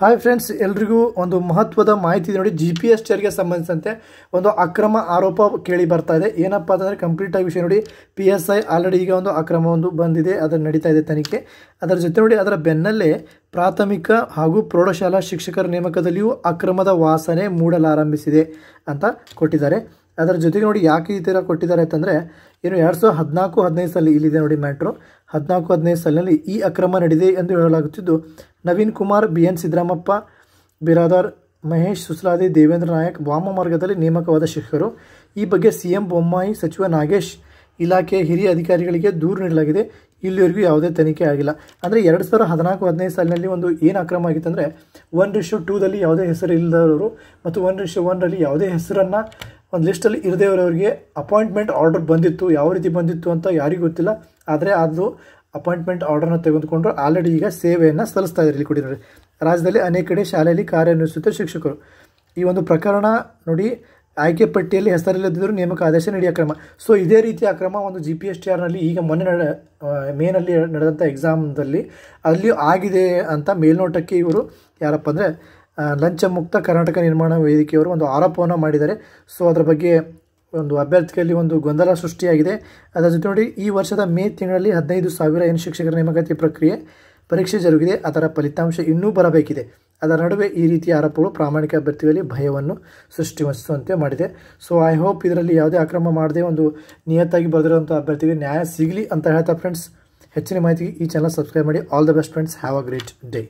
hi friends ಎಲ್ರಿಗೂ ಒಂದು ಮಹತ್ವದ ಮಾಹಿತಿ ನೋಡಿ ಜಿ ಪಿ ಎಸ್ ಚೇರ್ಗೆ ಸಂಬಂಧಿಸಿದಂತೆ ಒಂದು ಅಕ್ರಮ ಆರೋಪ ಕೇಳಿ ಬರ್ತಾ ಇದೆ ಏನಪ್ಪ ಅಂತಂದರೆ ಆಗಿ ವಿಷಯ ನೋಡಿ ಪಿ ಎಸ್ ಐ ಆಲ್ರೆಡಿ ಈಗ ಒಂದು ಅಕ್ರಮ ಒಂದು ಬಂದಿದೆ ಅದನ್ನು ನಡೀತಾ ಇದೆ ತನಿಖೆ ಅದರ ಜೊತೆ ನೋಡಿ ಅದರ ಬೆನ್ನಲ್ಲೇ ಪ್ರಾಥಮಿಕ ಹಾಗೂ ಪ್ರೌಢಶಾಲಾ ಶಿಕ್ಷಕರ ನೇಮಕದಲ್ಲಿಯೂ ಅಕ್ರಮದ ವಾಸನೆ ಮೂಡಲಾರಂಭಿಸಿದೆ ಅಂತ ಕೊಟ್ಟಿದ್ದಾರೆ ಅದರ ಜೊತೆಗೆ ನೋಡಿ ಯಾಕೆ ಈ ಥರ ಕೊಟ್ಟಿದ್ದಾರೆ ಅಂತಂದರೆ ಏನು ಎರಡು ಸಾವಿರದ ಹದಿನಾಲ್ಕು ಹದಿನೈದು ಸಲ ಇಲ್ಲಿದೆ ನೋಡಿ ಮ್ಯಾಟ್ರು ಹದಿನಾಲ್ಕು ಹದಿನೈದು ಸಾಲಿನಲ್ಲಿ ಈ ಅಕ್ರಮ ನಡೆದಿದೆ ಎಂದು ಹೇಳಲಾಗುತ್ತಿದ್ದು ನವೀನ್ ಕುಮಾರ್ ಬಿ ಎನ್ ಸಿದ್ದರಾಮಪ್ಪ ಬಿರಾದಾರ್ ಮಹೇಶ್ ಸುಸ್ಲಾದಿ ದೇವೇಂದ್ರ ನಾಯಕ್ ವಾಮ ಮಾರ್ಗದಲ್ಲಿ ನೇಮಕವಾದ ಶಿಕ್ಷಕರು ಈ ಬಗ್ಗೆ ಸಿ ಎಂ ಬೊಮ್ಮಾಯಿ ಸಚಿವ ನಾಗೇಶ್ ಇಲಾಖೆಯ ಹಿರಿಯ ಅಧಿಕಾರಿಗಳಿಗೆ ದೂರು ನೀಡಲಾಗಿದೆ ಇಲ್ಲಿವರೆಗೂ ಯಾವುದೇ ತನಿಖೆ ಆಗಿಲ್ಲ ಅಂದರೆ ಎರಡು ಸಾವಿರದ ಹದಿನಾಲ್ಕು ಹದಿನೈದು ಸಾಲಿನಲ್ಲಿ ಒಂದು ಏನು ಅಕ್ರಮ ಆಗಿತ್ತಂದರೆ ಅಂದರೆ ಒನ್ ಟೂದಲ್ಲಿ ಯಾವುದೇ ಹೆಸರು ಇಲ್ಲದವರು ಮತ್ತು ಒನ್ ರಿಶ್ಯೂ ಒನ್ರಲ್ಲಿ ಯಾವುದೇ ಹೆಸರನ್ನು ಒಂದು ಲಿಸ್ಟಲ್ಲಿ ಇರದೇ ಇರೋರಿಗೆ ಅಪಾಯಿಂಟ್ಮೆಂಟ್ ಆರ್ಡರ್ ಬಂದಿತ್ತು ಯಾವ ರೀತಿ ಬಂದಿತ್ತು ಅಂತ ಯಾರಿಗೂ ಗೊತ್ತಿಲ್ಲ ಆದರೆ ಅದು ಅಪಾಯಿಂಟ್ಮೆಂಟ್ ಆರ್ಡರ್ನ ತೆಗೆದುಕೊಂಡು ಆಲ್ರೆಡಿ ಈಗ ಸೇವೆಯನ್ನು ಸಲ್ಲಿಸ್ತಾ ಇದ್ದಾರೆ ಇಲ್ಲಿ ರಾಜ್ಯದಲ್ಲಿ ಅನೇಕ ಕಡೆ ಶಾಲೆಯಲ್ಲಿ ಕಾರ್ಯನಿರ್ವಹಿಸುತ್ತೆ ಶಿಕ್ಷಕರು ಈ ಒಂದು ಪ್ರಕರಣ ನೋಡಿ ಆಯ್ಕೆ ಪಟ್ಟಿಯಲ್ಲಿ ಹೆಸರಿಲ್ಲದಿದ್ದರೂ ನೇಮಕ ಆದೇಶ ನೀಡಿ ಕ್ರಮ ಸೊ ಇದೇ ರೀತಿಯ ಕ್ರಮ ಒಂದು ಜಿ ಪಿ ಎಸ್ ಟಿ ಆರ್ನಲ್ಲಿ ಈಗ ಮೊನ್ನೆ ನಡೆ ಮೇನಲ್ಲಿ ನಡೆದಂಥ ಎಕ್ಸಾಮ್ದಲ್ಲಿ ಅಲ್ಲಿಯೂ ಆಗಿದೆ ಅಂತ ಮೇಲ್ನೋಟಕ್ಕೆ ಇವರು ಯಾರಪ್ಪ ಅಂದರೆ ಲಂಚ ಮುಕ್ತ ಕರ್ನಾಟಕ ನಿರ್ಮಾಣ ವೇದಿಕೆಯವರು ಒಂದು ಆರೋಪವನ್ನು ಮಾಡಿದ್ದಾರೆ ಸೊ ಅದರ ಬಗ್ಗೆ ಒಂದು ಅಭ್ಯರ್ಥಿಯಲ್ಲಿ ಒಂದು ಗೊಂದಲ ಸೃಷ್ಟಿಯಾಗಿದೆ ಅದರ ಜೊತೆ ನೋಡಿ ಈ ವರ್ಷದ ಮೇ ತಿಂಗಳಲ್ಲಿ ಹದಿನೈದು ಸಾವಿರ ಏನು ಶಿಕ್ಷಕರ ನೇಮಕಾತಿ ಪ್ರಕ್ರಿಯೆ ಪರೀಕ್ಷೆ ಜರುಗಿದೆ ಅದರ ಫಲಿತಾಂಶ ಇನ್ನೂ ಬರಬೇಕಿದೆ ಅದರ ನಡುವೆ ಈ ರೀತಿಯ ಆರೋಪಗಳು ಪ್ರಾಮಾಣಿಕ ಅಭ್ಯರ್ಥಿಗಳಲ್ಲಿ ಭಯವನ್ನು ಸೃಷ್ಟಿಸುವಂತೆ ಮಾಡಿದೆ ಸೊ ಐ ಹೋಪ್ ಇದರಲ್ಲಿ ಯಾವುದೇ ಅಕ್ರಮ ಮಾಡದೆ ಒಂದು ನಿಯತ್ತಾಗಿ ಬರೆದಿರುವಂಥ ಅಭ್ಯರ್ಥಿಗೆ ನ್ಯಾಯ ಸಿಗಲಿ ಅಂತ ಹೇಳ್ತಾ ಫ್ರೆಂಡ್ಸ್ ಹೆಚ್ಚಿನ ಮಾಹಿತಿಗೆ ಈ ಚಾನಲ್ ಸಬ್ಸ್ಕ್ರೈಬ್ ಮಾಡಿ all the best friends have a great day